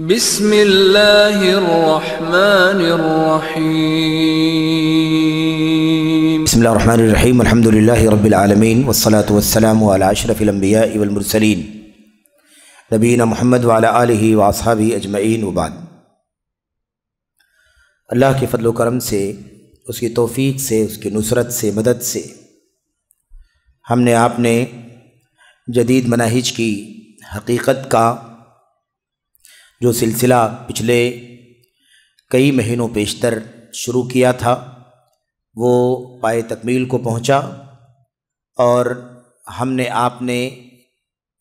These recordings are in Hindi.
बसमीम अलहमदिल्ला रबालमीन वसलात वसलम अशरफ़िलम्बिया इबलमसलिन नबीन महमद वाला भी अजमैन वबाद अल्लाह के फ़ल करम से उसकी तोफ़ी से उसकी नुसरत से मदद से हमने आपने जदीद मनाहिज की हकीकत का जो सिलसिला पिछले कई महीनों पेशतर शुरू किया था वो पाए तकमील को पहुंचा और हमने आपने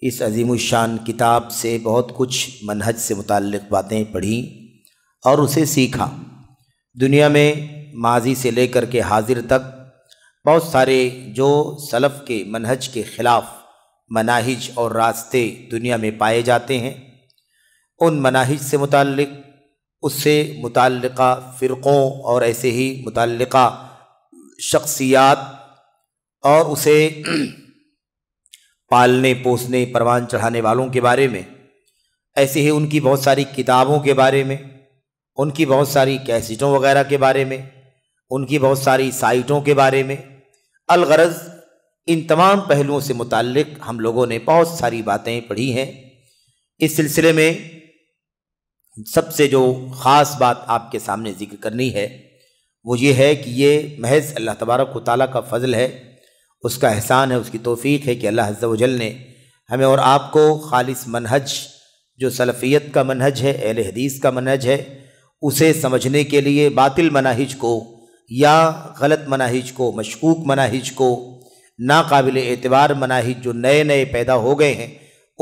इस अज़ीमशान किताब से बहुत कुछ मनहज से मुतक़ बातें पढ़ी और उसे सीखा दुनिया में माजी से लेकर के हाजिर तक बहुत सारे जो सलफ़ के मनहज के ख़िलाफ़ मनाहिज और रास्ते दुनिया में पाए जाते हैं उन मनाहिज से मुतल उससे मुतल फ़िरक़ों और ऐसे ही मुतल शख्सियात और उसे पालने पोसने परवान चढ़ाने वालों के बारे में ऐसे ही उनकी बहुत सारी किताबों के बारे में उनकी बहुत सारी कैसेटों वगैरह के बारे में उनकी बहुत सारी साइटों के बारे में अलगरज इन तमाम पहलुओं से मुतल हम लोगों ने बहुत सारी बातें पढ़ी हैं इस सिलसिले में सबसे जो ख़ास बात आपके सामने जिक्र करनी है वो ये है कि ये महज अल्लाह तबारक ताली का फ़ज़ल है उसका एहसान है उसकी तोफ़ी है कि अल्लाह वजल ने हमें और आपको खालिस मनहज जो सलफ़ियत का मनहज है अहल हदीस का मनहज है उसे समझने के लिए बातिल मनाहिज को या गलत मनाहिज को मशकूक मनाहिज को नाकबिल एतबार मनाहिज जो नए नए पैदा हो गए हैं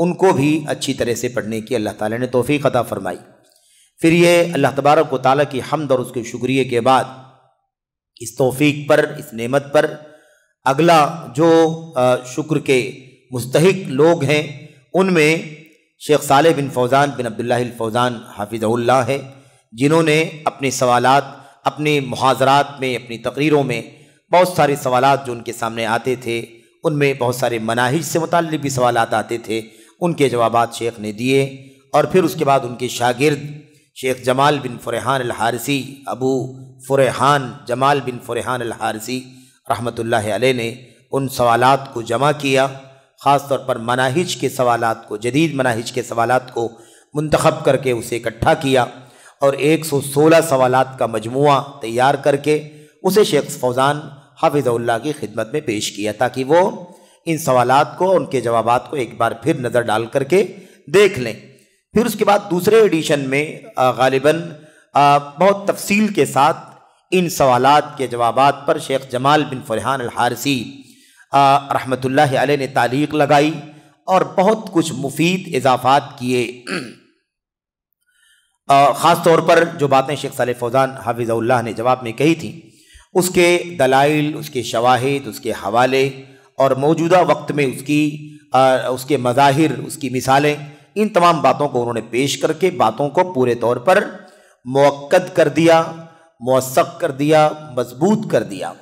उनको भी अच्छी तरह से पढ़ने की अल्लाह ताला ने तोफ़ी अता फ़रमाई फिर ये अल्लाह तबारक को ताली की हमद और उसके शुक्रिया के बाद इस तोफ़ी पर इस नेमत पर अगला जो शुक्र के मुस्तक लोग हैं उनमें शेख साल बिन फौज़ान बिन अब्दुल्लाफ़ौज़ान हाफिज़ल्ला है जिन्होंने अपने सवाल अपने मुहाजरात में अपनी तकरीरों में बहुत सारे सवाल जो उनके सामने आते थे उनमें बहुत सारे मनाहिज से मुतल भी सवाल आते थे उनके जवाब शेख ने दिए और फिर उसके बाद उनके शागिर्द शेख जमाल बिन फ़ुरहान अलहारसी अबू फ़ुरहान जमाल बिन फ़ुरहान अलहारसी रहमत आल ने उन सवालात को जमा किया ख़ास तौर पर मनाहिज के सवालात को जदीद मनाहिज के सवालात को मंतखब करके उसे इकट्ठा किया और 116 सवालात का मजमू तैयार करके उसे शेख फौज़ान हाफिज़ल्ला की खिदमत में पेश किया ताकि वो इन सवालात को उनके जवाब को एक बार फिर नज़र डाल करके देख लें फिर उसके बाद दूसरे एडिशन में गालिबा बहुत तफसील के साथ इन सवाल के जवाब पर शेख जमाल बिन फरहान हारसी रहमत आल ने तालीक लगाई और बहुत कुछ मुफीद इजाफात किए ख़ास तौर पर जो बातें शेख साल फौजान हाफिज़ल्ला ने जवाब में कही थी उसके दलाइल उसके शवाहद उसके हवाले और मौजूदा वक्त में उसकी आ, उसके मज़ाहिर उसकी मिसालें इन तमाम बातों को उन्होंने पेश करके बातों को पूरे तौर पर मौक़द कर दिया मौसक कर दिया मजबूत कर दिया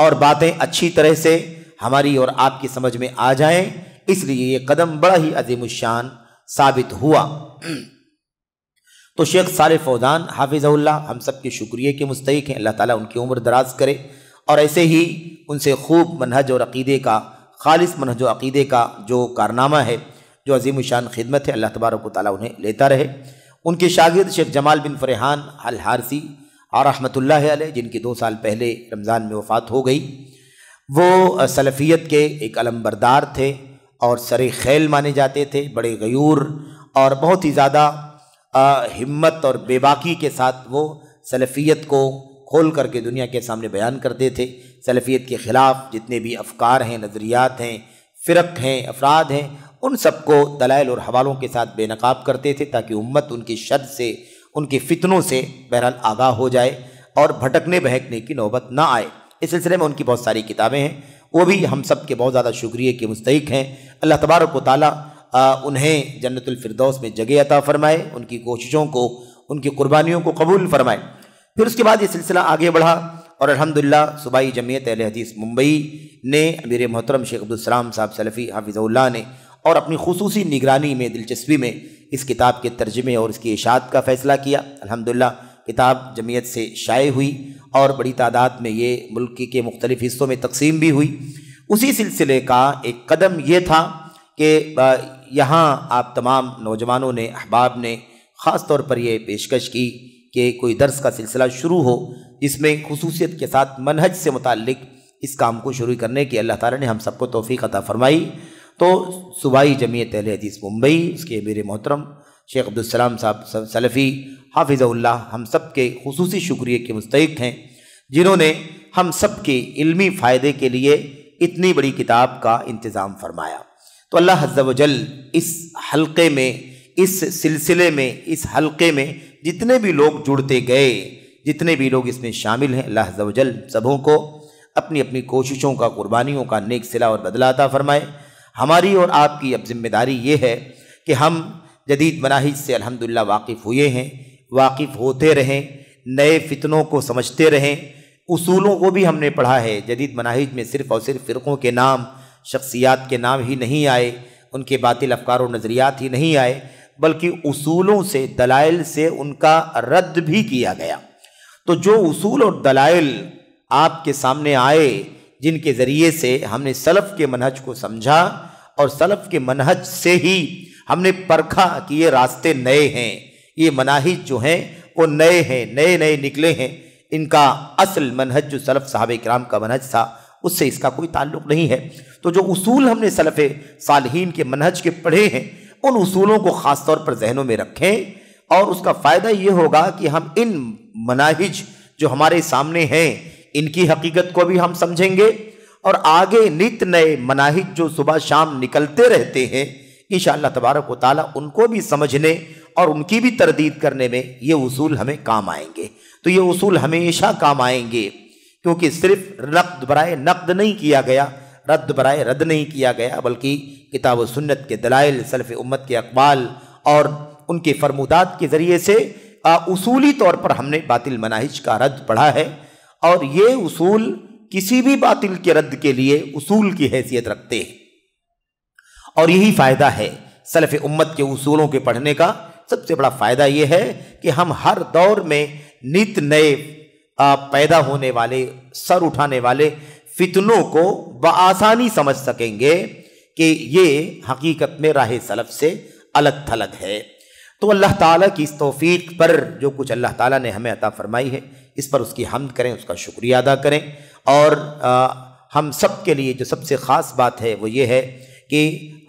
और बातें अच्छी तरह से हमारी और आपकी समझ में आ जाएं इसलिए ये कदम बड़ा ही अजीमशान साबित हुआ तो शेख साल फौजान हाफिज़ल्ला हम सब के शुक्रिया के मुस्तक हैं अल्लाह ताला उनकी उम्र दराज करे और ऐसे ही उनसे खूब मनहज और अकीदे का खालिस मनहज अकीदे का जो कारनामा है जो अजीम शान खिदमत है अल्लाह तबारक ताली उन्हें लेता रहे उनके शागिद शेख जमाल बिन फरहान अल हारसी और रहमतुल्लाह जिनकी दो साल पहले रमज़ान में वफ़ात हो गई वो सलफ़ियत के एक अलमबरदार थे और सरे खैल माने जाते थे बड़े गयूर और बहुत ही ज़्यादा हिम्मत और बेबाकी के साथ वो सलफीत को खोल करके दुनिया के सामने बयान करते थे सलफ़ियत के ख़िलाफ़ जितने भी अफकार हैं नज़रियात हैं फ़िरक हैं अफराद हैं उन सबको दलाइल और हवालों के साथ बेनकाब करते थे ताकि उम्मत उनकी शद से उनके फितनों से बहरहाल आगाह हो जाए और भटकने बहकने की नौबत ना आए इस सिलसिले में उनकी बहुत सारी किताबें हैं वो भी हम सब के बहुत ज़्यादा शुक्रिया के मुस्तक हैं अल्लाह तबारक ताली उन्हें जन्नतफरदौस में जगह अता फ़रमाए उनकी कोशिशों को उनकी कुर्बानियों को कबूल फ़रमाए फिर उसके बाद ये सिलसिला आगे बढ़ा और अलहमदिल्ला सूबाई जमीयत अल हदीस मुंबई ने मेरे मोहतरम शेख अब्दुलसलाम साहब सलफ़ी हाफिज़ल्ला ने और अपनी खसूसी निगरानी में दिलचस्पी में इस किताब के तर्जमे और इसकी इशात का फ़ैसला किया अलहमदिल्ला किताब जमीयत से शाये हुई और बड़ी तादाद में ये मुल्क के मुख्तलिफ़ हिस्सों में तकसीम भी हुई उसी सिलसिले का एक कदम ये था कि यहाँ आप तमाम नौजवानों ने अहबाब ने ख़ास तौर पर यह पेशकश की कि कोई दर्स का सिलसिला शुरू हो जिसमें खसूसियत के साथ मनहज से मुतक़ इस काम को शुरू करने की अल्लाह ताली ने हम सबको तोफ़ी अता फ़रमाई तो सूबाई जमीयत अहल हदीस मुंबई उसके मेरे मोहतरम शेख अब्दुलसलाम साहब सलफ़ी हाफिज़ल्ला हम सब के खसूस शुक्रिया के मुस्तक हैं जिन्होंने हम सब के इल्मी फ़ायदे के लिए इतनी बड़ी किताब का इंतज़ाम फरमाया तो अल्लाह हजल इस हलक़े में इस सिलसिले में इस हलक़े में जितने भी लोग जुड़ते गए जितने भी लोग इसमें शामिल हैं अल्लाह हजल सबों को अपनी अपनी कोशिशों का कुर्बानियों का नेक सिला और बदलाता फरमाए हमारी और आपकी अब जिम्मेदारी ये है कि हम जदीद मनाहिज से अल्हम्दुलिल्लाह वाकिफ़ हुए हैं वाकिफ़ होते रहें नए फितनों को समझते रहें उसूलों को भी हमने पढ़ा है जदीद मनाहिज में सिर्फ़ और सिर्फ फ़िरक़ों के नाम शख्सियात के नाम ही नहीं आए उनके बातिल अफकार और नज़रियात ही नहीं आए बल्कि उसूलों से दलाइल से उनका रद्द भी किया गया तो जो उसूल और दलाइल आपके सामने आए जिनके ज़रिए से हमने सलफ़ के मनहज को समझा और सलफ़ के मनहज से ही हमने परखा कि ये रास्ते नए हैं ये मनाही जो हैं वो नए हैं नए नए निकले हैं इनका असल मनहज जो सलफ़ साहब कराम का मनहज था उससे इसका कोई ताल्लुक नहीं है तो जो उसूल हमने सलफ़ सालहीन के मनहज के पढ़े हैं उन उसूलों को ख़ास तौर पर जहनों में रखें और उसका फ़ायदा ये होगा कि हम इन मनाहिज जो हमारे सामने हैं इनकी हकीकत को भी हम समझेंगे और आगे नित नए मनाहिज जो सुबह शाम निकलते रहते हैं इन तबारक वाली उनको भी समझने और उनकी भी तरदीद करने में ये उसूल हमें काम आएंगे तो ये उसूल हमेशा काम आएंगे क्योंकि सिर्फ रद्द बरए नकद नहीं किया गया रद्द बरए रद्द नहीं किया गया बल्कि किताब सुन्नत के दलाइल सल्फ़ उम्मत के अकबाल और उनके फरमुदात के ज़रिए से आ, उसूली तौर पर हमने बातिल मनाहिज का रद्द पढ़ा है और ये उसूल किसी भी बातिल के रद्द के लिए उसूल की हैसियत रखते हैं और यही फ़ायदा है सलफ़ उम्मत के उसूलों के पढ़ने का सबसे बड़ा फ़ायदा ये है कि हम हर दौर में नित नए पैदा होने वाले सर उठाने वाले फितनों को बसानी समझ सकेंगे कि ये हकीकत में राह सलफ़ से अलग थलग है तो अल्लाह ताला की इस तोफ़ी पर जो कुछ अल्लाह ताला ने हमें अता फरमाई है इस पर उसकी हमद करें उसका शुक्रिया अदा करें और आ, हम सब के लिए जो सबसे ख़ास बात है वो ये है कि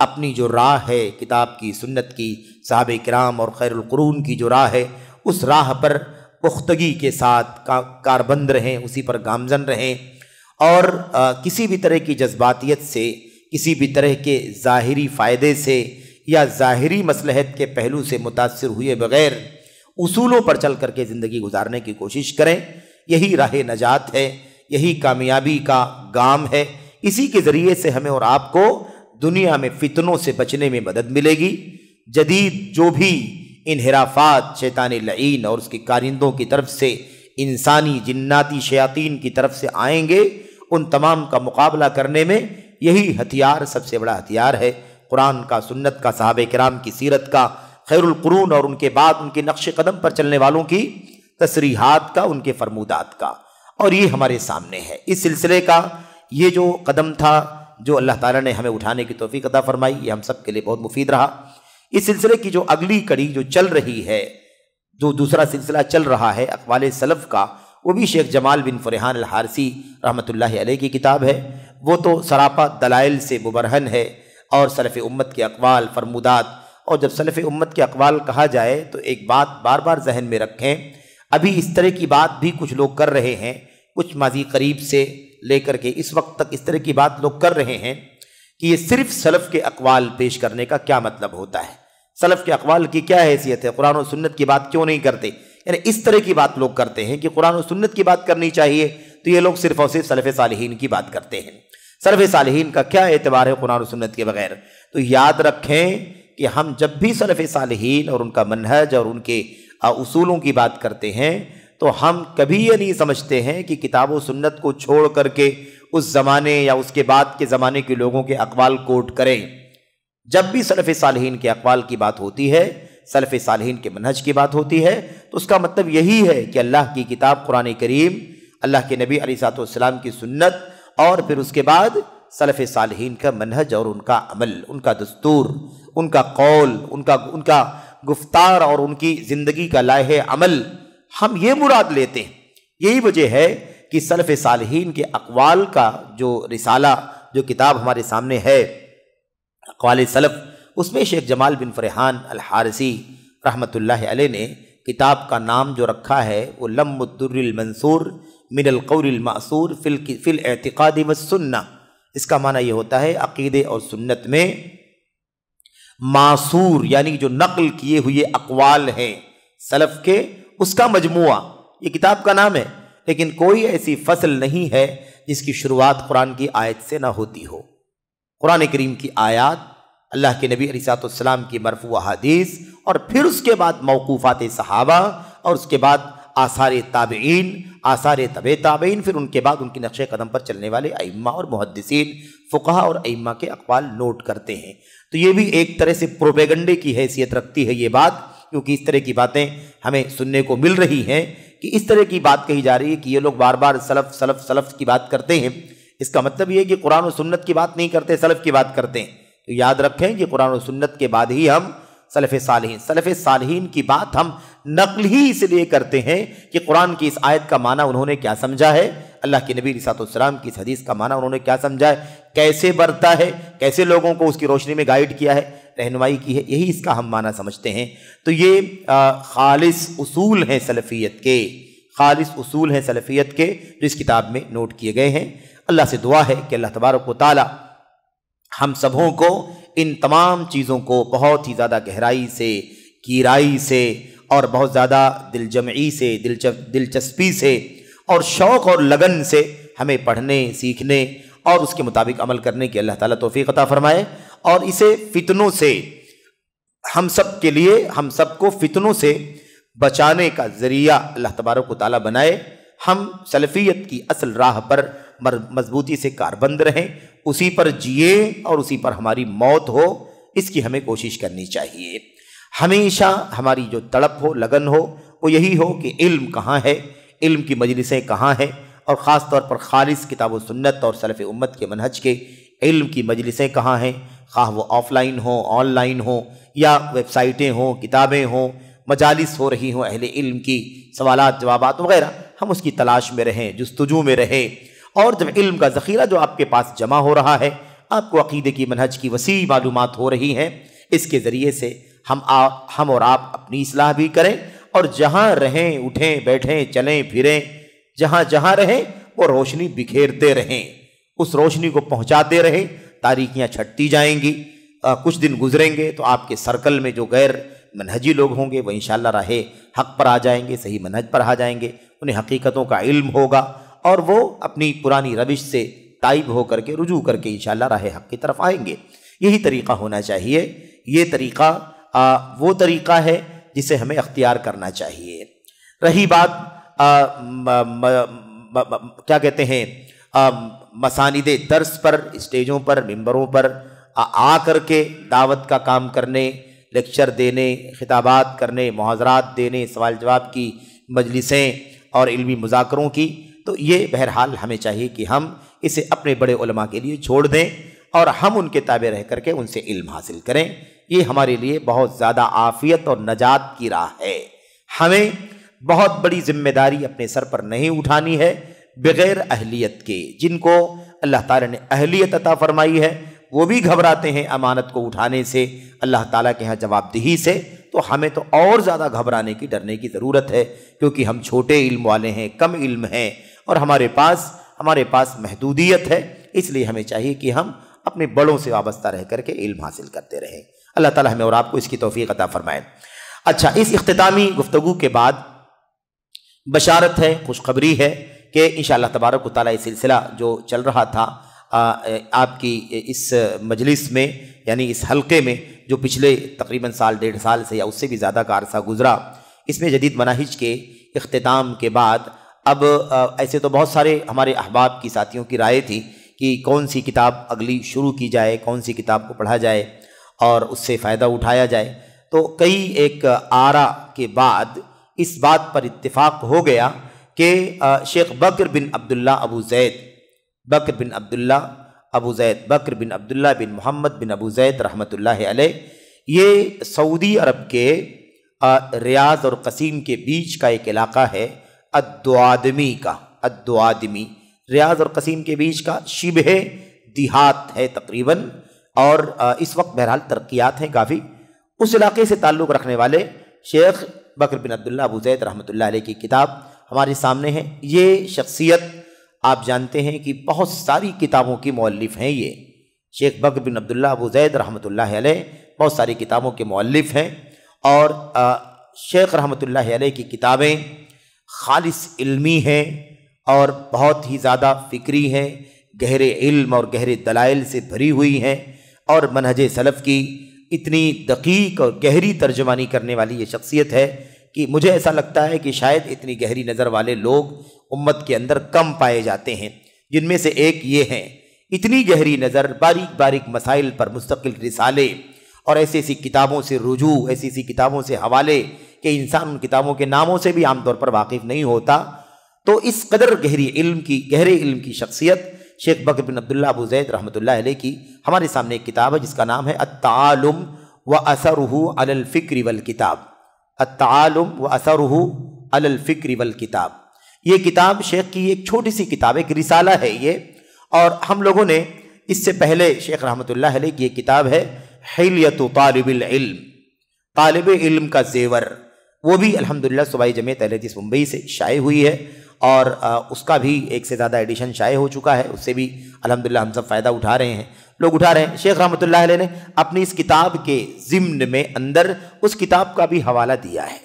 अपनी जो राह है किताब की सुन्नत की साहब कराम और खैरक़रून की जो राह है उस राह पर पुख्तगी के साथ का, कारबंद रहें उसी पर गामजन रहें और आ, किसी भी तरह की जज्बातीत से किसी भी तरह के ज़ाहरी फ़ायदे से या ज़ाहरी मसलहत के पहलू से मुतासर हुए बगैर उसूलों पर चल करके ज़िंदगी गुजारने की कोशिश करें यही राह नजात है यही कामयाबी का गाम है इसी के ज़रिए से हमें और आपको दुनिया में फितनों से बचने में मदद मिलेगी जदीद जो भी इनहराफात शैतान लईन और उसके कारिंदों की तरफ से इंसानी जन्नाती शयातीन की तरफ से आएंगे उन तमाम का मुकाबला करने में यही हथियार सबसे बड़ा हथियार है कुरान का सुन्नत का साहब कराम की सीरत का खैरकरून और उनके बाद उनके नक्श कदम पर चलने वालों की तसरीहत का उनके फरमूदात का और ये हमारे सामने है इस सिलसिले का ये जो कदम था जो अल्लाह ताला ने हमें उठाने की तोफ़ी अदा फरमाई ये हम सब के लिए बहुत मुफीद रहा इस सिलसिले की जो अगली कड़ी जो चल रही है जो दूसरा सिलसिला चल रहा है अकवाल सलफ़ का वो भी शेख जमाल बिन फरहान हारसी रहमत की किताब है वो तो सरापा दलाइल से मुबरहन है और सलफ़ उम्मत के अकवाल फरमूदात और जब सलफ़ उम्मत के अकवाल कहा जाए तो एक बात बार बार जहन में रखें अभी इस तरह की बात भी कुछ लोग कर रहे हैं कुछ माजी करीब से लेकर के इस वक्त तक इस तरह की बात लोग कर रहे हैं कि ये सिर्फ सलफ़ के अकवाल पेश करने का क्या मतलब होता है सलफ़ के अकवाल की क्या हैसियत है कुरान और सुन्नत की बात क्यों नहीं करते यानी इस तरह की बात लोग करते हैं कि कुरान और सुन्नत की बात करनी चाहिए तो ये लोग सिर्फ और सिर्फ सलफ़ साल की बात करते हैं सरफ़ सालहीन का क्या एतबार है कुरान सुन्नत के बगैर तो याद रखें कि हम जब भी सरफ़ सालहीन और उनका मनहज और उनके असूलों की बात करते हैं तो हम कभी ये नहीं समझते हैं कि किताब सुन्नत को छोड़ करके उस ज़माने या उसके बाद के ज़माने के लोगों के अकवाल कोट करें जब भी सलफ़ सालहीन के अकवाल की बात होती है सलफ़ सालहीन के मनहज की बात होती है तो उसका मतलब यही है कि अल्लाह की किताब कुरान करीम अल्लाह के नबी अली सातोसलाम की सुन्नत और फिर उसके बाद सलफ़ सालहीन का मनहज और उनका अमल उनका दस्तूर उनका कौल उनका उनका गुफ्तार और उनकी ज़िंदगी का लाह अमल हम ये मुराद लेते हैं यही वजह है कि सलफ़ सालहीन के अकवाल का जो रिसाला जो किताब हमारे सामने है अकवाल सलफ़ उसमें शेख जमाल बिन फरहान अलहारसी रहमत ने किताब का नाम जो रखा है वो लम्बुद्दुरमंसूर मासूर फिल फिल एतक़ाद व सुन्ना इसका माना यह होता है अकीदे और सुन्नत में मासूर यानी जो नकल किए हुए अकवाल हैं सलफ़ के उसका मजमु ये किताब का नाम है लेकिन कोई ऐसी फसल नहीं है जिसकी शुरुआत कुरान की आयत से ना होती हो कुरान करीम की आयत अल्लाह के नबी अलीसातम की मरफू हदीस और फिर उसके बाद मौकूफ़ात सहाबा और उसके बाद आसार ताबेन आसार तब ताबेन फिर उनके बाद उनके नक्श कदम पर चलने वाले अम्मा और मुहदसिन फ़ुका और अम्मा के अकबाल नोट करते हैं तो ये भी एक तरह से प्रोपेगंडे की हैसियत रखती है ये बात क्योंकि इस तरह की बातें हमें सुनने को मिल रही हैं कि इस तरह की बात कही जा रही है कि ये लोग बार बार सलफ़ सलफ़ सलफ़ की बात करते हैं इसका मतलब ये है कि कुरान और सुन्नत की बात नहीं करते सलफ़ की बात करते हैं तो याद रखें कि कुरान और सुन्नत के बाद ही हम सलफ़ सालहीन सलफ़ सालहीन की बात हम नकल ही इसलिए करते हैं कि कुरान की इस आयत का माना उन्होंने क्या समझा है अल्लाह के नबी रिसातम की इस हदीस का माना उन्होंने क्या समझा है कैसे बरता है कैसे लोगों को उसकी रोशनी में गाइड किया है रहनुमाई की है यही इसका हम माना समझते हैं तो ये खालिस उसूल हैं सलफ़ियत के खालिस उसूल हैं सलफ़ियत के जो इस किताब में नोट किए गए हैं अल्लाह से दुआ है कि अल्लाह तबारक ताली हम सबों को इन तमाम चीज़ों को बहुत ही ज़्यादा गहराई से कीराई से और बहुत ज़्यादा दिलजमी से दिलचस्पी से और शौक़ और लगन से हमें पढ़ने सीखने और उसके मुताबिक अमल करने की अल्लाह ताला तोफ़ी अता फरमाए और इसे फितनों से हम सब के लिए हम सबको फितनों से बचाने का ज़रिया अल्लाह तबारक ताला बनाए हम सलफीत की असल राह पर मजबूती से कारबंद रहें उसी पर जिए और उसी पर हमारी मौत हो इसकी हमें कोशिश करनी चाहिए हमेशा हमारी जो तड़प हो लगन हो वो यही हो कि इल्म कहाँ है इल्म की मजलिसें कहाँ हैं और ख़ास तौर पर खालिस किताब सुन्नत और सलफ़ उम्मत के मनहज के इल्म की मजलिसें कहाँ हैं खा वो ऑफ़लाइन हों ऑनलाइन हों या वेबसाइटें हों किताबें हों मजालिस हो रही हों अहले इल्म की सवाल जवाब वगैरह हम उसकी तलाश में रहें जस्तजू में रहें और जब इल्म का ज़ख़ीरा जो आपके पास जमा हो रहा है आपको अकीदे की मनहज की वसी मालूम हो रही हैं इसके ज़रिए से हम आ, हम और आप अपनी इसलाह भी करें और जहाँ रहें उठें बैठें चलें फिरें जहाँ जहाँ रहें वो रोशनी बिखेरते रहें उस रोशनी को पहुँचाते रहें तारीखियां छटती जाएंगी आ, कुछ दिन गुजरेंगे तो आपके सर्कल में जो गैर मनहजी लोग होंगे वह इन रहे हक पर आ जाएंगे सही मनहज पर आ जाएंगे उन्हें हकीकतों का इल्म होगा और वो अपनी पुरानी रविश से ताइब होकर के रुजू करके इन रहे हक की तरफ आएंगे यही तरीका होना चाहिए ये तरीका आ, वो तरीका है जिसे हमें अख्तियार करना चाहिए रही बात आ, म, म, म, क्या कहते हैं मसानिद दर्स पर स्टेजों पर मंबरों पर आ, आ कर के दावत का काम करने लेक्चर देने खिताबात करने मुहाजरात देने सवाल जवाब की मजलिसें और इलमी मुजाकरों की तो ये बहरहाल हमें चाहिए कि हम इसे अपने बड़े उलमा के लिए छोड़ दें और हम उनके ताबे रह करके उनसे इल्म हासिल करें ये हमारे लिए बहुत ज़्यादा आफियत और नजात की राह है हमें बहुत बड़ी जिम्मेदारी अपने सर पर नहीं उठानी है बगैर अहलियत के जिनको अल्लाह ताला ने अहलियत अता फरमाई है वो भी घबराते हैं अमानत को उठाने से अल्लाह ताला के यहाँ जवाबदेही से तो हमें तो और ज़्यादा घबराने की डरने की ज़रूरत है क्योंकि हम छोटे इल्म वाले हैं कम इल्म हैं और हमारे पास हमारे पास महदूदियत है इसलिए हमें चाहिए कि हम अपने बड़ों से वाबस्ता रह करके इल्म हासिल करते रहें अल्लाह ताला हमें और आपको इसकी तोफ़ी अता फ़रमाए अच्छा इस अख्तामी गुफ्तु के बाद बशारत है खुशखबरी है कि इन तबारक ताली सिलसिला जो चल रहा था आ, आपकी इस मजलिस में यानी इस हलके में जो पिछले तकरीबन साल डेढ़ साल से या उससे भी ज़्यादा का अरसा गुजरा इसमें जदीद मनाहिज के अख्ताम के बाद अब आ, ऐसे तो बहुत सारे हमारे अहबाब की साथियों की राय थी कि कौन सी किताब अगली शुरू की जाए कौन सी किताब को पढ़ा जाए और उससे फ़ायदा उठाया जाए तो कई एक आरा के बाद इस बात पर इत्तेफाक हो गया कि शेख बकर बिन अब्दुल्ला अबू जैद बकर बिन अब्दुल्ला अबू जैद बकर बिन अब्दुल्ला बिन मोहम्मद बिन अबू जैद रहमतुल्ला ये सऊदी अरब के रियाज और कसीम के बीच का एक इलाका है अद्दुआदमी का अद्दुआदमी रियाज और कसीम के बीच का शिब है देहात है तकरीबन और इस वक्त बहरहाल तरक्यात हैं काफ़ी उस इलाके से ताल्लुक़ रखने वाले शेख बकर बिन अब्दुल्ला अबू जैद रहमतुल्लाह की किताब हमारे सामने है ये शख्सियत आप जानते हैं कि बहुत सारी किताबों की मौलफ हैं ये शेख बकर बिन अब्दुल्ला अबू जैद रहमतुल्ला बहुत सारी किताबों के मौलफ हैं और शेख रहमतुल्ला की किताबें खालिस इल्मी हैं और बहुत ही ज़्यादा फ़िक्री हैं गहरे इल्म और गहरे दलाइल से भरी हुई हैं और मनहज सलफ़ की इतनी दकीक और गहरी तर्जमानी करने वाली ये शख्सियत है कि मुझे ऐसा लगता है कि शायद इतनी गहरी नज़र वाले लोग उम्मत के अंदर कम पाए जाते हैं जिनमें से एक ये हैं इतनी गहरी नज़र बारीक बारीक मसाइल पर मुस्तकिल रिसाले और ऐसी ऐसी किताबों से रुजू ऐसी ऐसी किताबों से हवाले कि इंसान उन किताबों के नामों से भी आमतौर पर वाकिफ़ नहीं होता तो इस कदर गहरी इल्म की गहरे इल्म की शख्सियत शेख बकर बिन अब्दुल्ला अबू जैद रहमत की हमारे सामने एक किताब है जिसका नाम है अतालम व असर अलफ़िक्र वल किताब अतालम व असर अलफ़िक्र वल किताब ये किताब शेख की एक छोटी सी किताब एक रिसाला है ये और हम लोगों ने इससे पहले शेख रहमत की ये किताब है हिलियत तालब तालब इल्म का जेवर वो भी अलहमदिल्ला सुबाई जमेत अहल मुंबई से शाये हुई है और उसका भी एक से ज़्यादा एडिशन शाये हो चुका है उससे भी अलहमदिल्ला हम सब फ़ायदा उठा रहे हैं लोग उठा रहे हैं शेख रहमत ने अपनी इस किताब के ज़िम्न में अंदर उस किताब का भी हवाला दिया है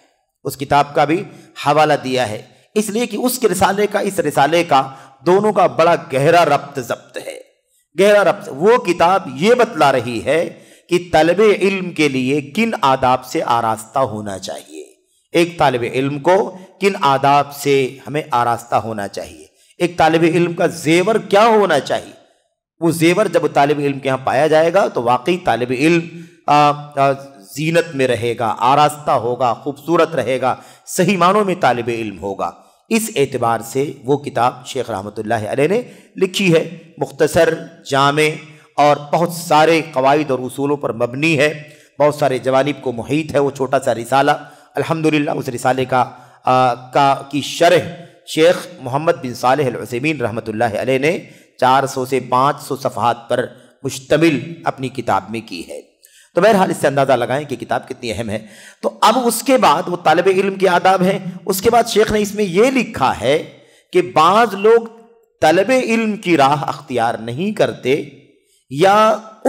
उस किताब का भी हवाला दिया है इसलिए कि उस रिसाले का इस रिसाले का दोनों का बड़ा गहरा रब्त जब्त है गहरा रब्त वो किताब ये बतला रही है कि तलब इल्म के लिए किन आदाब से आरास्ता होना चाहिए एक तालब इल्म को किन आदाब से हमें आरास्ता होना चाहिए एक तालब इल्म का जेवर क्या होना चाहिए वो जेवर जब तालब इल्म के यहाँ पाया जाएगा तो वाकई तालब इल्म जीनत में रहेगा आरास्ता होगा खूबसूरत रहेगा सही मानों में तालब इल्म होगा इस एतबार से वो किताब शेख रहमत ने लिखी है मुख्तसर जाम और बहुत सारे कवायद और असूलों पर मबनी है बहुत सारे जवानब को मुहित है वो छोटा सा रिसाला अल्हम्दुलिल्लाह उस रिसाले का आ, का की शरह शेख मोहम्मद बिन सालहसमीन रहमत आल ने चार सौ से पाँच सौ सफ़ात पर मुश्तमिल अपनी किताब में की है तो बहरहाल इससे अंदाज़ा लगाएं कि किताब कितनी अहम है तो अब उसके बाद वो तालब इल्म के आदाब हैं उसके बाद शेख ने इसमें यह लिखा है कि बाज़ लोग तलब इल्म की राह अख्तियार नहीं करते या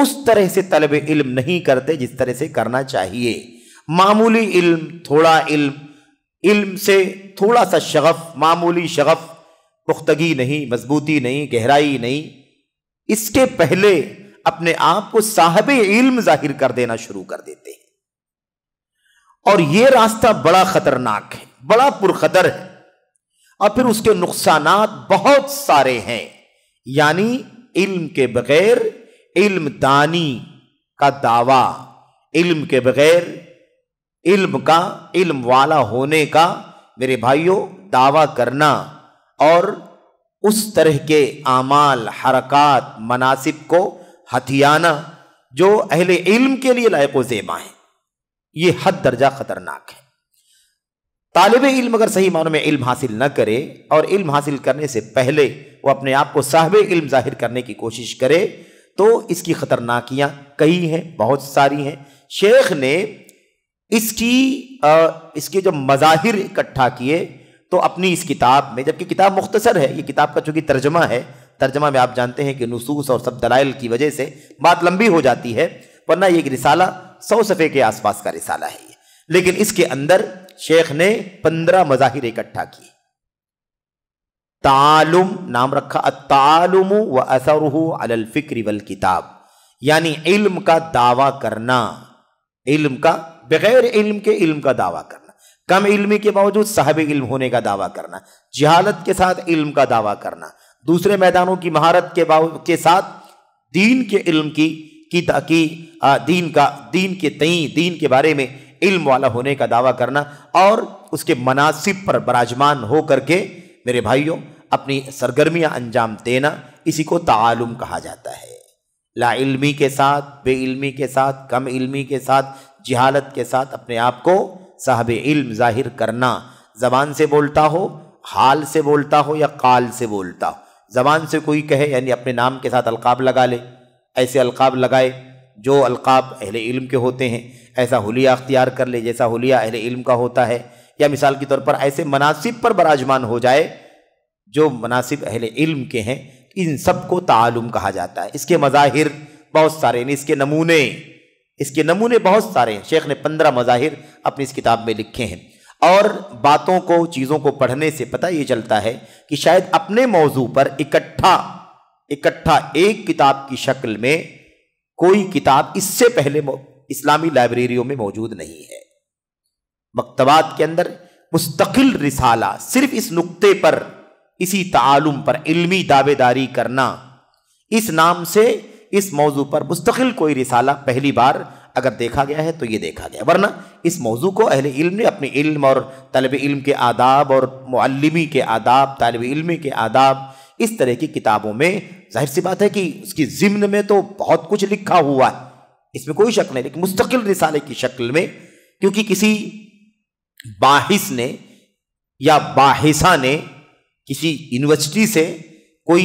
उस तरह से तलब इल्म नहीं करते जिस तरह से करना चाहिए मामूली इल्म थोड़ा इल्म इल्म से थोड़ा सा शगफ मामूली शगफ पुख्तगी नहीं मजबूती नहीं गहराई नहीं इसके पहले अपने आप को साहब इल्म जाहिर कर देना शुरू कर देते हैं और यह रास्ता बड़ा खतरनाक है बड़ा पुरखतर है और फिर उसके नुकसान बहुत सारे हैं यानी इल्म के बगैर इल्म दानी का दावा इल्म के बगैर इल्म का इल्म वाला होने का मेरे भाइयों दावा करना और उस तरह के आमाल हरकत मनासिब को हथियाना जो अहले इल्म के लिए लायक जेबा है ये हद दर्जा खतरनाक है तालब इल्म अगर सही मानों में इल्म हासिल न करे और इल्म हासिल करने से पहले वो अपने आप को साहब इल्म जाहिर करने की कोशिश करे तो इसकी खतरनाकियाँ कई हैं बहुत सारी हैं शेख ने इसकी आ, इसके जब मज़ाहिर इकट्ठा किए तो अपनी इस किताब में जबकि किताब मुख्तसर है ये किताब का चूंकि तर्जमा है तर्जमा में आप जानते हैं कि नसूस और सब दलाइल की वजह से बात लंबी हो जाती है वरना ये रिसाला सौ सफ़े के आसपास का रिसाला है ये लेकिन इसके अंदर शेख ने पंद्रह मज़ाहिर इकट्ठा किए तालुम नाम रखा अतालुम व असरह अलफ़िक्र वल किताब यानी इल्म का दावा करना इल्म का बगैर इल्म के इल्म का दावा करना कम इल्मी के बावजूद साहब इल्म होने का दावा करना जहालत के साथ इल्म का दावा करना दूसरे मैदानों की महारत के के साथ दीन के इल्म की की ताकि दीन का दीन के तई दीन के बारे में इल्म वाला होने का दावा करना और उसके मनासिब पर बराजमान हो करके मेरे भाइयों अपनी सरगर्मियां अंजाम देना इसी को तालुम कहा जाता है ला इल्मी के साथ बेइल्मी के साथ कम इल्मी के साथ जहालत के साथ अपने आप को साहब इल्म जाहिर करना ज़बान से बोलता हो हाल से बोलता हो या काल से बोलता हो ज़बान से कोई कहे यानी अपने नाम के साथ अलकाब लगा ले ऐसे अलकाब लगाए जो अलकाब अहले इल्म के होते हैं ऐसा हुलिया अख्तियार कर ले जैसा हुलिया अहले इल्म का होता है या मिसाल के तौर पर ऐसे मनासिब पर बराजमान हो जाए जो मनासिब अहले इल्म के हैं इन सब को तालुम कहा जाता है इसके मज़ाहिर बहुत सारे हैं इसके नमूने इसके नमूने बहुत सारे हैं शेख ने पंद्रह मज़ाहिर अपनी इस किताब में लिखे हैं और बातों को चीज़ों को पढ़ने से पता ये चलता है कि शायद अपने मौजू पर इकट्ठा इकट्ठा एक किताब की शक्ल में कोई किताब इससे पहले इस्लामी लाइब्रेरियों में मौजूद नहीं है मकतबात के अंदर मुस्तकिल रिसाला सिर्फ इस नुक्ते पर इसी तालुम पर इल्मी दावेदारी करना इस नाम से इस मौजू पर मुस्तकिल कोई रिसाला पहली बार अगर देखा गया है तो ये देखा गया वरना इस मौजू को अहले इल्म ने अपने इल्म और तलब इल्म के आदाब और मुअल्लिमी के आदाब तलब इल्मी के आदाब इस तरह की किताबों में जाहिर सी बात है कि उसकी ज़िम्न में तो बहुत कुछ लिखा हुआ है इसमें कोई शक नहीं लेकिन मुस्तकिल रिसाले की शक्ल में क्योंकि किसी बाहिस ने या बाहिसा ने किसी यूनिवर्सिटी से कोई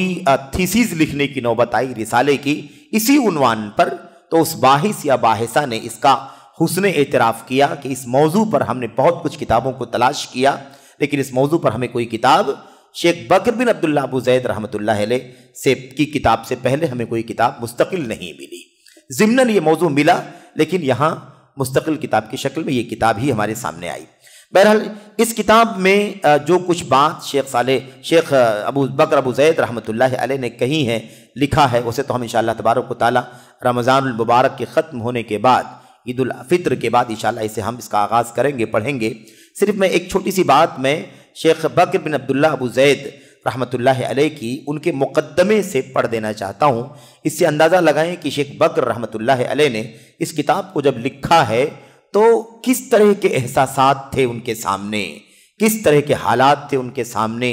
थीसीज लिखने की नौबत आई रिसाले की इसी उनवान पर तो उस बाहिस या बाहिसा ने इसका हुसन एतराफ़ किया कि इस मौजू पर हमने बहुत कुछ किताबों को तलाश किया लेकिन इस मौजू पर हमें कोई किताब शेख बकर बिन अब्दुल्ला अबू जैद रहमत से की किताब से पहले हमें कोई किताब मुस्तकिल नहीं मिली ज़िमनन ये मौजू मिला लेकिन यहाँ मुस्तकिल किताब की शक्ल में ये किताब ही हमारे सामने आई बहरहाल इस किताब में जो कुछ बात शेख साले शेख अबू बकर अबू जैद रहमत ने कही है लिखा है उसे तो हम इन तबारक ताली रमज़ानमबारक के ख़त्म होने के बाद ईदालफ़ितर के बाद इन इसे हम इसका आगाज़ करेंगे पढ़ेंगे सिर्फ मैं एक छोटी सी बात मैं शेख बकर बिन अब्दुल्ला अबू जैद रहमत की उनके मुकदमे से पढ़ देना चाहता हूँ इससे अंदाज़ा लगाएं कि शेख बकर रहमत ने इस किताब को जब लिखा है तो किस तरह के एहसास थे उनके सामने किस तरह के हालात थे उनके सामने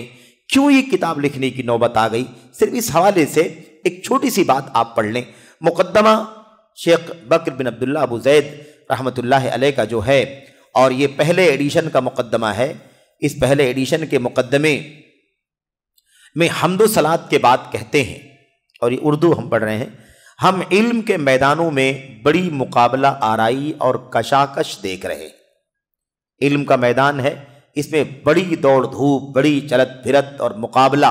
क्यों ये किताब लिखने की नौबत आ गई सिर्फ इस हवाले से एक छोटी सी बात आप पढ़ लें मुकदमा शेख बकर बिन अब्दुल्ला अबू जैद रहमत ला का जो है और ये पहले एडिशन का मुकदमा है इस पहले एडिशन के मुकदमे में हमदो सलाद के बाद कहते हैं और ये उर्दू हम पढ़ रहे हैं हम इल्म के मैदानों में बड़ी मुकाबला आरई और कशाकश देख रहे इल्म का मैदान है इसमें बड़ी दौड़ धूप बड़ी चलत फिरत और मुकाबला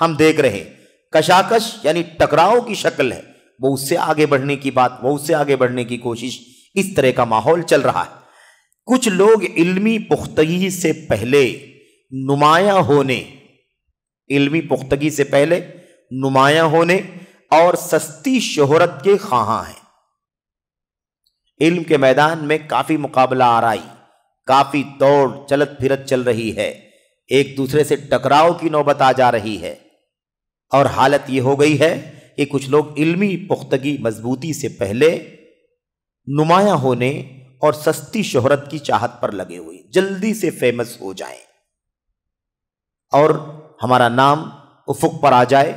हम देख रहे हैं कशाकश यानी टकराव की शक्ल है वो उससे आगे बढ़ने की बात वो उससे आगे बढ़ने की कोशिश इस तरह का माहौल चल रहा है कुछ लोग इल्मी पुख्तगी से पहले नुमाया होने इल्मी पुख्तगी से पहले नुमाया होने और सस्ती शोहरत के खां हैं इल्म के मैदान में काफी मुकाबला आराई काफी दौड़ चलत फिरत चल रही है एक दूसरे से टकराव की नौबत आ जा रही है और हालत यह हो गई है कि कुछ लोग इल्मी पुख्तगी मजबूती से पहले नुमाया होने और सस्ती शोहरत की चाहत पर लगे हुए जल्दी से फेमस हो जाएं और हमारा नाम उफुक पर आ जाए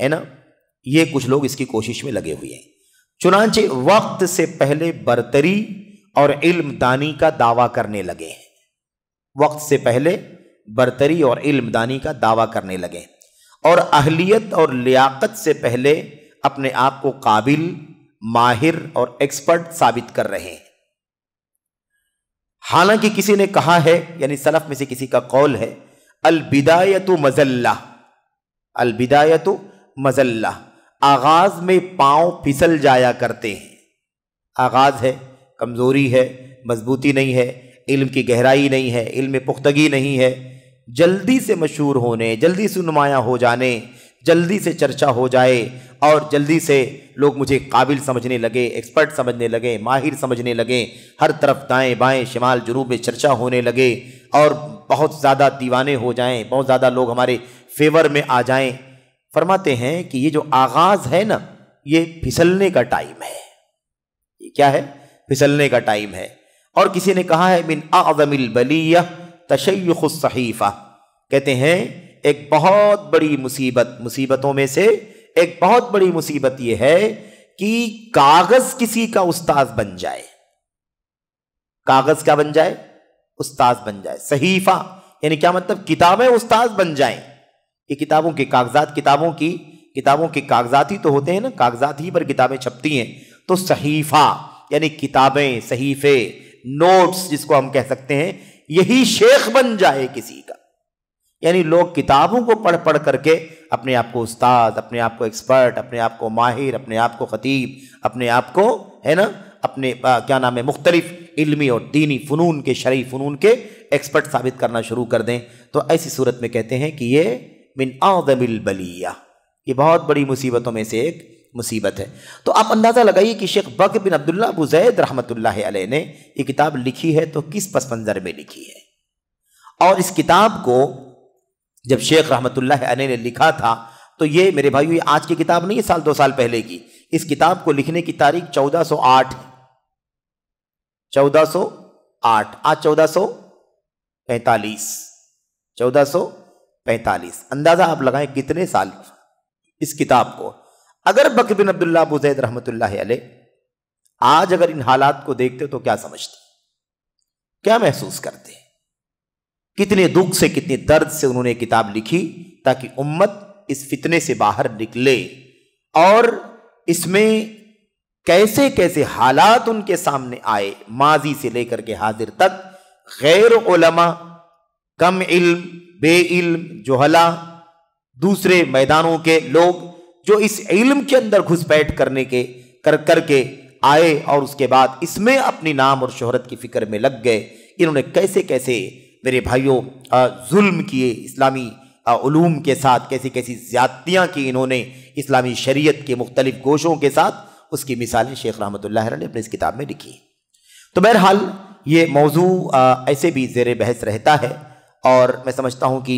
है ना ये कुछ लोग इसकी कोशिश में लगे हुए हैं चुनाचे वक्त से पहले बरतरी और इल्मदानी का दावा करने लगे हैं वक्त से पहले बरतरी और इल्मदानी का दावा करने लगे और अहलियत और लियाकत से पहले अपने आप को काबिल माहिर और एक्सपर्ट साबित कर रहे हैं हालांकि किसी ने कहा है यानी सलफ में से किसी का कौल है अलबिदायत मजल्ला अलबिदायत मजल्ला आगाज में पांव फिसल जाया करते हैं आगाज है कमजोरी है मजबूती नहीं है इल्म की गहराई नहीं है इल्म पुख्तगी नहीं है जल्दी से मशहूर होने जल्दी से नुमाया हो जाने जल्दी से चर्चा हो जाए और जल्दी से लोग मुझे काबिल समझने लगे एक्सपर्ट समझने लगे माहिर समझने लगे हर तरफ दाएं बाएं शिमाल जुनूब में चर्चा होने लगे और बहुत ज़्यादा दीवाने हो जाएं बहुत ज़्यादा लोग हमारे फेवर में आ जाएं फरमाते हैं कि ये जो आगाज है ना ये फिसलने का टाइम है ये क्या है फिसलने का टाइम है और किसी ने कहा है बिन आजमिल बलिया तशैखीफ़ा कहते हैं एक बहुत बड़ी मुसीबत मुसीबतों में से एक बहुत बड़ी मुसीबत यह है कि कागज किसी का उस्ताद बन जाए कागज क्या बन जाए उस्ताद बन जाए सहीफा यानी क्या मतलब किताबें उस्ताद बन जाएं ये किताबों के कागजात किताबों की किताबों के कागजात ही तो होते हैं ना कागजात ही पर किताबें छपती हैं तो सहीफा यानी किताबें सहीफे नोट्स जिसको हम कह सकते हैं यही शेख बन जाए किसी का यानी लोग किताबों को पढ़ पढ़ करके अपने आप को उस्ताद अपने आप को एक्सपर्ट अपने आप को माहिर अपने आप को खतीब अपने आप को है ना अपने आ, क्या नाम है मुख्तलिफ इल्मी और दीनी फ़नून के शरी फ़नून के एक्सपर्ट साबित करना शुरू कर दें तो ऐसी सूरत में कहते हैं कि ये मिन आदमिल बलिया ये बहुत बड़ी मुसीबतों में से एक मुसीबत है तो आप अंदाज़ा लगाइए कि शेख बक बिन अब्दुल्ला अबू जैद रहमत ने ये किताब लिखी है तो किस पस मंज़र में लिखी है और इस किताब को जब शेख रहमत ने लिखा था तो ये मेरे भाई ये आज की किताब नहीं है साल दो साल पहले की इस किताब को लिखने की तारीख 1408 1408 आज सौ चौदह सौ पैंतालीस अंदाज़ा आप लगाएं कितने साल इस किताब को अगर बक बिन अब्दुल्ला बुजैद रहमत आज अगर इन हालात को देखते तो क्या समझते क्या महसूस करते कितने दुख से कितने दर्द से उन्होंने किताब लिखी ताकि उम्मत इस फितने से बाहर निकले और इसमें कैसे कैसे हालात उनके सामने आए माजी से लेकर के हाजिर तक गैर उलमा कम इल्म बे इल्म जोहला दूसरे मैदानों के लोग जो इस इल्म के अंदर घुसपैठ करने के कर करके आए और उसके बाद इसमें अपनी नाम और शोहरत की फिक्र में लग गए इन्होंने कैसे कैसे मेरे भाइयों जुल्म किए इस्लामी ूम के साथ कैसी कैसी ज्यादतियाँ की इन्होंने इस्लामी शरीयत के मुख्तलिफ गोशों के साथ उसकी मिसालें शेख रहमत ने अपनी इस किताब में लिखी तो बहरहाल ये मौजू ऐसे भी जेर बहस रहता है और मैं समझता हूँ कि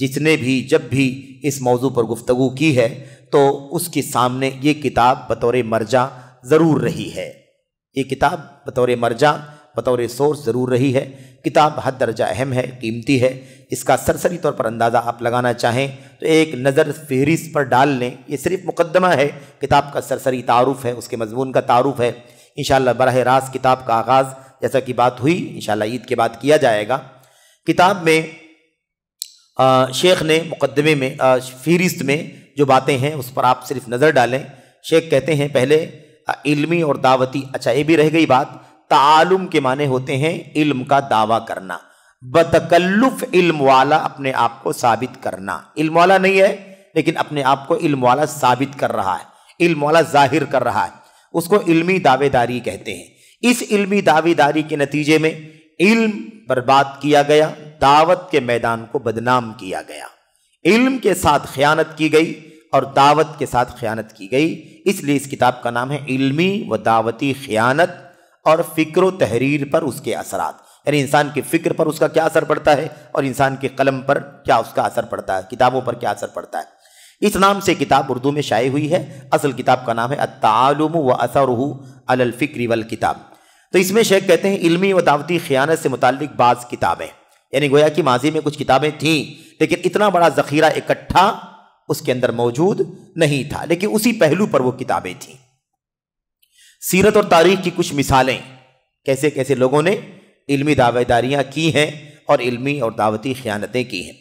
जिसने भी जब भी इस मौजू पर गुफ्तु की है तो उसके सामने ये किताब बतौर मर्जा ज़रूर रही है ये किताब बतौर मर्जा बतौर सोर्स ज़रूर रही है किताब हद दर्जा अहम है कीमती है इसका सरसरी तौर पर अंदाज़ा आप लगाना चाहें तो एक नज़र फहरिस्त पर डाल लें ये सिर्फ मुकदमा है किताब का सरसरी तारुफ है उसके मजमून का तारुफ है इन बरह रास्त किताब का आगाज़ जैसा कि बात हुई इन ईद के बाद किया जाएगा किताब में शेख ने मुकदमे में फहरिस्त में जो बातें हैं उस पर आप सिर्फ नज़र डालें शेख कहते हैं पहले इल्मी और दावती अच्छा ये भी रह गई बात तालुम के माने होते हैं इल्म का दावा करना बतकल्लुफ इल्म वाला अपने आप को साबित करना इल्म वाला नहीं है लेकिन अपने आप को इल्म वाला साबित कर रहा है इल्म वाला जाहिर कर रहा है उसको इल्मी दावेदारी कहते हैं इस इल्मी दावेदारी के नतीजे में इल्म बर्बाद किया गया दावत के मैदान को बदनाम किया गया इल्म के साथ ख़यानत की गई और दावत के साथ ख़यानत की गई इसलिए इस किताब का नाम है इल्मी व दावती ख़यानत और फ़िक्र तहरीर पर उसके असरात यानी इंसान की फ़िक्र पर उसका क्या असर पड़ता है और इंसान के कलम पर क्या उसका असर पड़ता है किताबों पर क्या असर पड़ता है इस नाम से किताब उर्दू में शाये हुई है असल किताब का नाम है अतालुम व असरहू अलफ़िक्री वल किताब तो इसमें शेख कहते हैं इलमी व दावती खयानत से मुतक बाज़ किताबें यानी गोया कि माजी में कुछ किताबें थीं लेकिन इतना बड़ा ज़खीरा इकट्ठा उसके अंदर मौजूद नहीं था लेकिन उसी पहलू पर वो किताबें थीं सीरत और तारीख की कुछ मिसालें कैसे कैसे लोगों ने इलमी दावेदारियाँ की हैं और इलमी और दावती खयानतें की हैं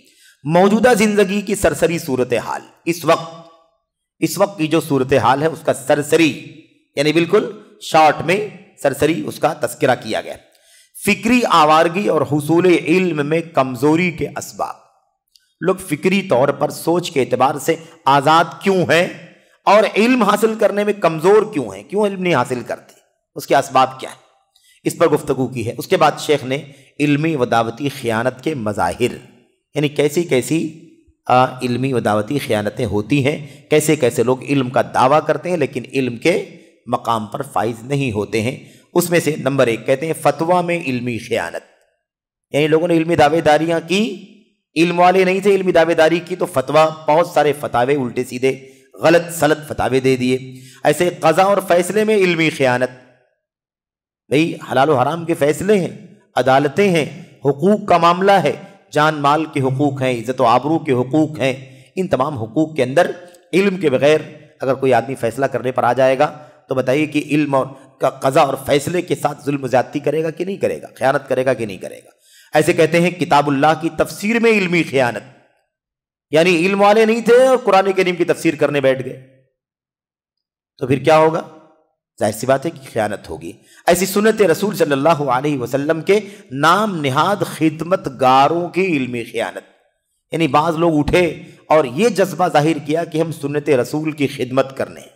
मौजूदा ज़िंदगी की सरसरी सूरत हाल इस वक्त इस वक्त की जो सूरत हाल है उसका सरसरी यानी बिल्कुल शॉर्ट में सरसरी उसका तस्करा किया गया फिक्री आवारगी और हसूल इल्म में कमज़ोरी के इसबाब लोग फिक्री तौर पर सोच के अतबार से आज़ाद क्यों हैं और इल्म हासिल करने में कमज़ोर क्यों हैं क्यों इल्म नहीं हासिल करते उसके इसबाब क्या है इस पर गुफ्तु की है उसके बाद शेख ने इल्मी व दावती ख़ियानत के मज़ाहिर यानी कैसी कैसी आ, इल्मी व दावती ख़ियानतें होती हैं कैसे कैसे लोग इल्म का दावा करते हैं लेकिन इल्म के मकाम पर फाइज नहीं होते हैं उसमें से नंबर एक कहते हैं फतवा में इल्मी खयानत यानी लोगों ने इल्मी दावेदारियाँ की इल्म वाले नहीं थे इल्मी दावेदारी की तो फतवा बहुत सारे फतावे उल्टे सीधे गलत सलत फतावे दे दिए ऐसे कज़ा और फैसले में इल्मी खयानत भाई हलाल हराम के फैसले हैं अदालतें हैं हकूक़ का मामला है जान माल के हकूक़ हैं इज़्ज़त आबरू के हकूक़ हैं इन तमाम हकूक़ के अंदर इल्म के बगैर अगर कोई आदमी फैसला करने पर आ जाएगा तो बताइए कि इल्म और का कज़ा और फैसले के साथ जुल्म ज़्यादती करेगा कि नहीं करेगा ख़यानत करेगा कि नहीं करेगा ऐसे कहते हैं किताबुल्लाह की तफसीर में इल्मी ख़यानत यानी इल्म वाले नहीं थे और कुरान करीम की तफसीर करने बैठ गए तो फिर क्या होगा जाहिर सी बात है कि ख़यानत होगी ऐसी सुनत रसूल सल्लल्लाहु अलैहि वसल्लम के नाम निहाद खिदमत गारों की इल्मी ख़यानत यानी बाज़ लोग उठे और ये जज्बा जाहिर किया कि हम सुनत रसूल की खिदमत करने हैं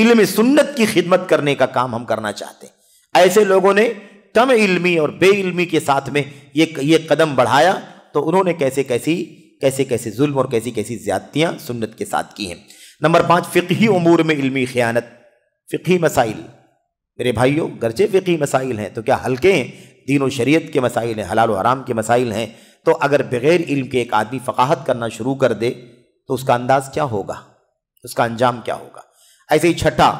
इल्म सुन्नत की खिदमत करने का काम हम करना चाहते हैं ऐसे लोगों ने तम इल्मी और बे इल्मी के साथ में ये ये कदम बढ़ाया तो उन्होंने कैसे कैसी कैसे कैसे जुल्म और कैसी कैसी ज्यादतियाँ सुन्नत के साथ की हैं नंबर पाँच फ़िकी उमूर में इल्मी ख़यानत फ़िकी मसाइल मेरे भाइयों गरजे फ़िकी मसाइल हैं तो क्या हल्के हैं दीन व शरीयत के मसाइल हैं हलाल हराम के मसाइल हैं तो अगर बग़ैर इल्म के एक आदमी फ़काहत करना शुरू कर दे तो उसका अंदाज़ क्या होगा उसका अंजाम क्या होगा ऐसे ही छठा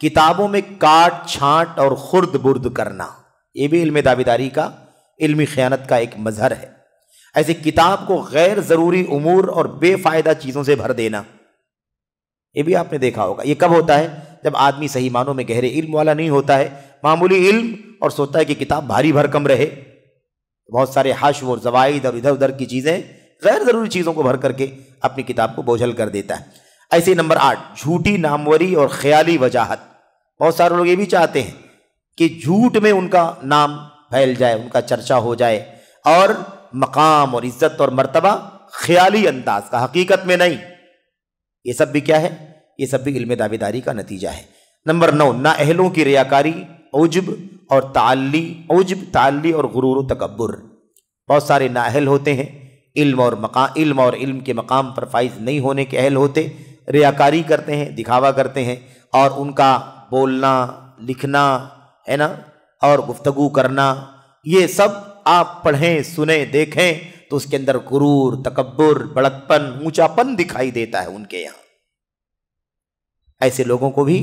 किताबों में काट छांट और खुर्द बुर्द करना ये भी इल्म दावेदारी का इल्मी ख़यानत का एक मज़हर है ऐसे किताब को गैर ज़रूरी उमूर और बेफ़ायदा चीज़ों से भर देना ये भी आपने देखा होगा ये कब होता है जब आदमी सही मानों में गहरे इल्म वाला नहीं होता है मामूली इल्म और सोचता है कि किताब भारी भरकम रहे बहुत सारे हश और जवाइद और इधर उधर की चीज़ें गैर ज़रूरी चीज़ों को भर करके अपनी किताब को बोझल कर देता है ऐसे ही नंबर आठ झूठी नामवरी और ख्याली वजाहत बहुत सारे लोग ये भी चाहते हैं कि झूठ में उनका नाम फैल जाए उनका चर्चा हो जाए और मकाम और इज्जत और मर्तबा ख्याली अंदाज का हकीकत में नहीं ये सब भी क्या है ये सब भी इल्म दावेदारी का नतीजा है नंबर नौ ना अहलों की रियाकारी उजब और ताली उजब ताली और गुरूर तकबर बहुत सारे नाअहल होते हैं इल्म और मकाम इल्म और इल्म के मकाम पर फाइज नहीं होने के अहल होते रियाकारी करते हैं दिखावा करते हैं और उनका बोलना लिखना है ना और गुफ्तगु करना ये सब आप पढ़ें सुने देखें तो उसके अंदर गुरूर तकबर बड़कपन ऊंचापन दिखाई देता है उनके यहाँ ऐसे लोगों को भी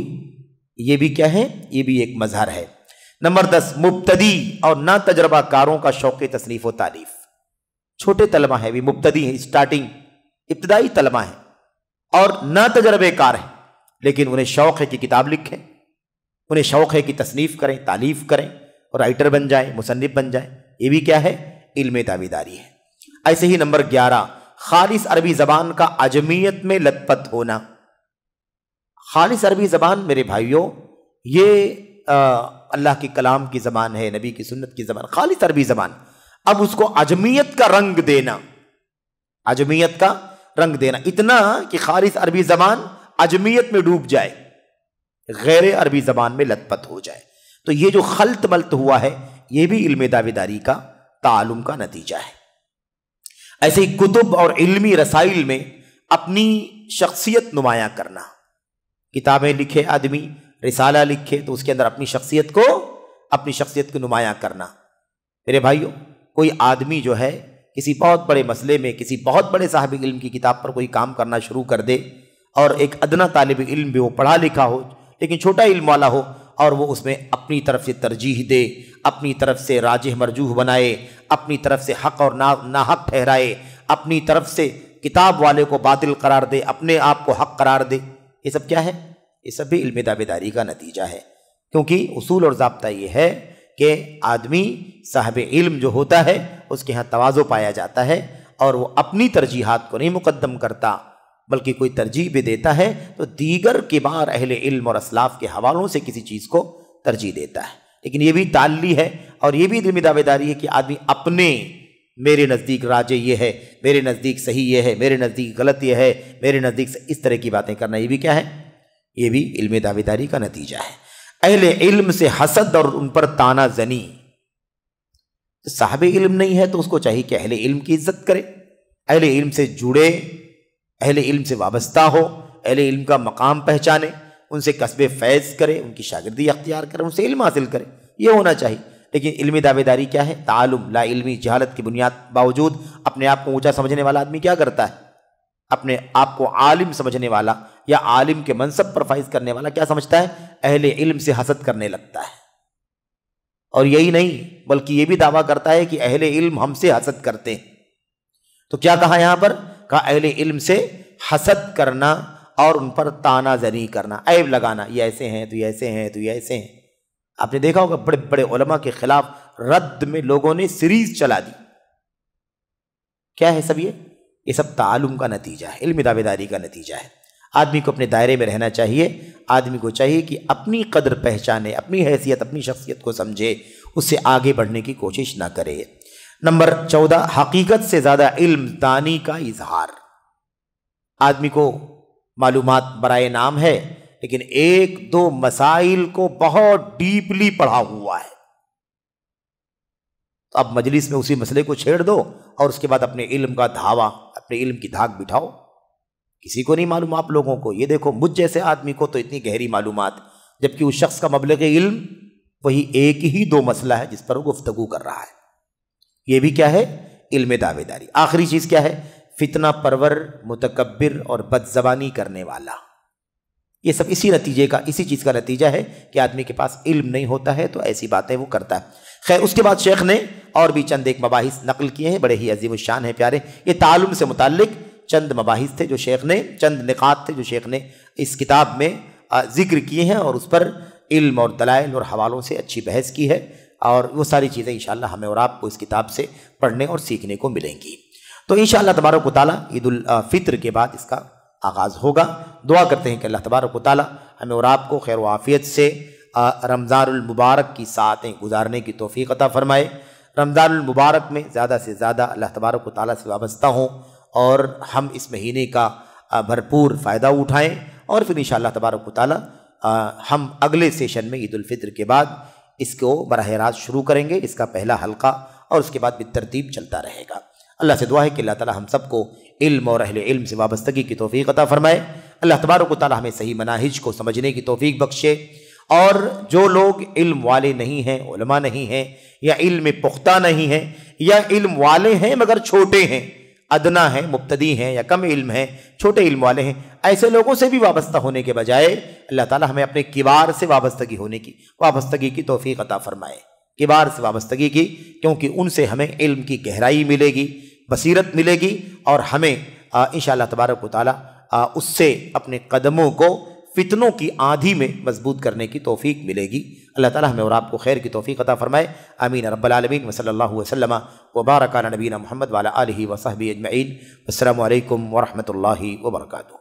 ये भी क्या है ये भी एक मजहर है नंबर दस मुबतदी और ना तजर्बाकारों का शौक तसरीफ व तारीफ छोटे तलबा है भी मुबतदी है स्टार्टिंग इब्तदाई तलबा है और न तजर्बेकार हैं लेकिन उन्हें शौक़ है कि किताब लिखें उन्हें शौक़ है कि तसनीफ़ करें तालीफ़ करें और राइटर बन जाए मुसनफ़ बन जाए ये भी क्या है इल्म दावेदारी है ऐसे ही नंबर ग्यारह खालिस अरबी ज़बान का अजमियत में लतपत होना खालिस अरबी ज़बान मेरे भाइयों ये अल्लाह के कलाम की ज़बान है नबी की सुन्नत की ज़बान खालिस अरबी ज़बान अब उसको अजमियत का रंग देना अजमियत का रंग देना इतना कि खारिज अरबी जबान अजमियत में डूब जाए गैर अरबी जबान में लतपत हो जाए तो ये जो खलत मलत हुआ है ये भी इल्म दावेदारी का तालुम का नतीजा है ऐसे ही कुतुब और इल्मी रसाइल में अपनी शख्सियत नुमाया करना किताबें लिखे आदमी रिसाला लिखे तो उसके अंदर अपनी शख्सियत को अपनी शख्सियत को नुमाया करना मेरे भाइयों कोई आदमी जो है किसी बहुत बड़े मसले में किसी बहुत बड़े साहब इल्म की किताब पर कोई काम करना शुरू कर दे और एक अदना तालब इल्म भी वो पढ़ा लिखा हो लेकिन छोटा इल्म वाला हो और वो उसमें अपनी तरफ से तरजीह दे अपनी तरफ से राजह मरजूह बनाए अपनी तरफ से हक और ना नाहक ठहराए अपनी तरफ से किताब वाले को बादल करार दे अपने आप को हक करार दे ये सब क्या है ये सब भी इल्म दावेदारी का नतीजा है क्योंकि असूल और जबता ये है कि आदमी साहब इल्म जो होता है उसके यहाँ तोज़ो पाया जाता है और वो अपनी तरजीहत को नहीं मुकदम करता बल्कि कोई तरजीह भी देता है तो दीगर किबार अहल इल्म और असलाफ के हवालों से किसी चीज़ को तरजीह देता है लेकिन ये भी ताली है और ये भी दिल दावेदारी है कि आदमी अपने मेरे नज़दीक राजे ये है मेरे नज़दीक सही ये है मेरे नज़दीक गलत ये है मेरे नज़दीक इस तरह की बातें करना ये भी क्या है ये भी इल्म दावेदारी का नतीजा है अहल इल्म से हसद और उन पर ताना जनी साहब इल्म नहीं है तो उसको चाहिए कि अहले इल्म की इज्जत करे अहले इल्म से जुड़े अहले इल्म से वाबस्ता हो अहले इल्म का मकाम पहचाने उनसे कस्बे फैज़ करे उनकी शागिर्दी अख्तियार करे उनसे इल्म हासिल करे ये होना चाहिए लेकिन इल्मी दावेदारी क्या है तालुम ला इल्मी जहालत की बुनियाद बावजूद अपने आप को ऊँचा समझने वाला आदमी क्या करता है अपने आप को आलिम समझने वाला या आलिम के मनसब पर फाइज करने वाला क्या समझता है अहले इल्म से हसद करने लगता है और यही नहीं बल्कि ये भी दावा करता है कि अहले इल्म हमसे हसद करते हैं तो क्या कहा यहाँ पर कहा अहले इल्म से हसद करना और उन पर ताना जरी करना ऐब लगाना ये ऐसे हैं तो ये ऐसे हैं तो ये ऐसे हैं आपने देखा होगा बड़े बड़े उलमा के खिलाफ रद्द में लोगों ने सीरीज चला दी क्या है सब ये ये सब तालुम का नतीजा है इल्मी दावेदारी का नतीजा है आदमी को अपने दायरे में रहना चाहिए आदमी को चाहिए कि अपनी कदर पहचाने अपनी हैसियत अपनी शख्सियत को समझे उससे आगे बढ़ने की कोशिश ना करे नंबर चौदह हकीकत से ज़्यादा इल्म दानी का इजहार आदमी को मालूम बरए नाम है लेकिन एक दो मसाइल को बहुत डीपली पढ़ा हुआ है तो अब मजलिस में उसी मसले को छेड़ दो और उसके बाद अपने इल्म का धावा अपने इल्म की धाक बिठाओ किसी को नहीं मालूम आप लोगों को ये देखो मुझ जैसे आदमी को तो इतनी गहरी मालूम जबकि उस शख्स का मबलग इल्म वही एक ही दो मसला है जिस पर वो गुफ्तगु कर रहा है ये भी क्या है इल्म दावेदारी आखिरी चीज़ क्या है फितना परवर मुतकबर और बदजबानी करने वाला ये सब इसी नतीजे का इसी चीज़ का नतीजा है कि आदमी के पास इल्म नहीं होता है तो ऐसी बातें वो करता है खैर उसके बाद शेख ने और भी चंद एक मबाहिस नकल किए हैं बड़े ही अजीम शान है प्यारे ये तालुम से मुतक़ चंद मबाहिस थे जो शेख ने चंद निकात थे जो शेख ने इस किताब में जिक्र किए हैं और उस पर इल्म और दलाइल और हवालों से अच्छी बहस की है और वो सारी चीज़ें इन हमें और आपको इस किताब से पढ़ने और सीखने को मिलेंगी तो इन शाला तबारक ताली ईद फित्र के बाद इसका आगाज़ होगा दुआ करते हैं कि अल्लाह तबारक ताली हमें और आपको खैर वाफ़ियत से रमज़ानमबारक की सातें गुजारने की तोफ़ी अता फ़रमाए रमज़ानमबारक में ज़्यादा से ज़्यादा अल्लाह तबारक ताली से वाबस्ता हों और हम इस महीने का भरपूर फ़ायदा उठाएं और फिर इन तबारक ताली हम अगले सेशन में ईदालफ़ितर के बाद इसको बरह रास्त शुरू करेंगे इसका पहला हल्का और उसके बाद भी तरतीब चलता रहेगा अल्लाह से दुआ है कि अल्लाह ताला हम सबको इल्म और अहल इल्म से वाबस्तगी की तोफ़ी अता फ़रमाए अल्लाह तबारक ताली हमें सही मनाहिज को समझने की तोफ़ी बख्शे और जो लोग इल्म वाले नहीं हैं नहीं हैं या इल्म पुख्ता नहीं हैं या इल्म वाले हैं मगर छोटे हैं अदना है मुबतदी हैं या कम इल्म हैं छोटे इल्म वाले हैं ऐसे लोगों से भी वाबस्ता होने के बजाय अल्लाह ताला हमें अपने किबार से वाबस्तगी होने की वाबस्तगी की तोफ़ी अता फरमाए किबार से वाबस्तगी की क्योंकि उनसे हमें इल्म की गहराई मिलेगी बसीरत मिलेगी और हमें इन शबारक ताली उससे अपने कदमों को फितनों की आंधी में मजबूत करने की तोफ़ी मिलेगी अल्लाह ताला हमें और आपको खैर की तोफ़ी अता फ़रमाए अमीन रबालमीन वसल वसलम वबारक नबीना महमद वाला आलही वसहबी अजमैन असल वरहमल वर्का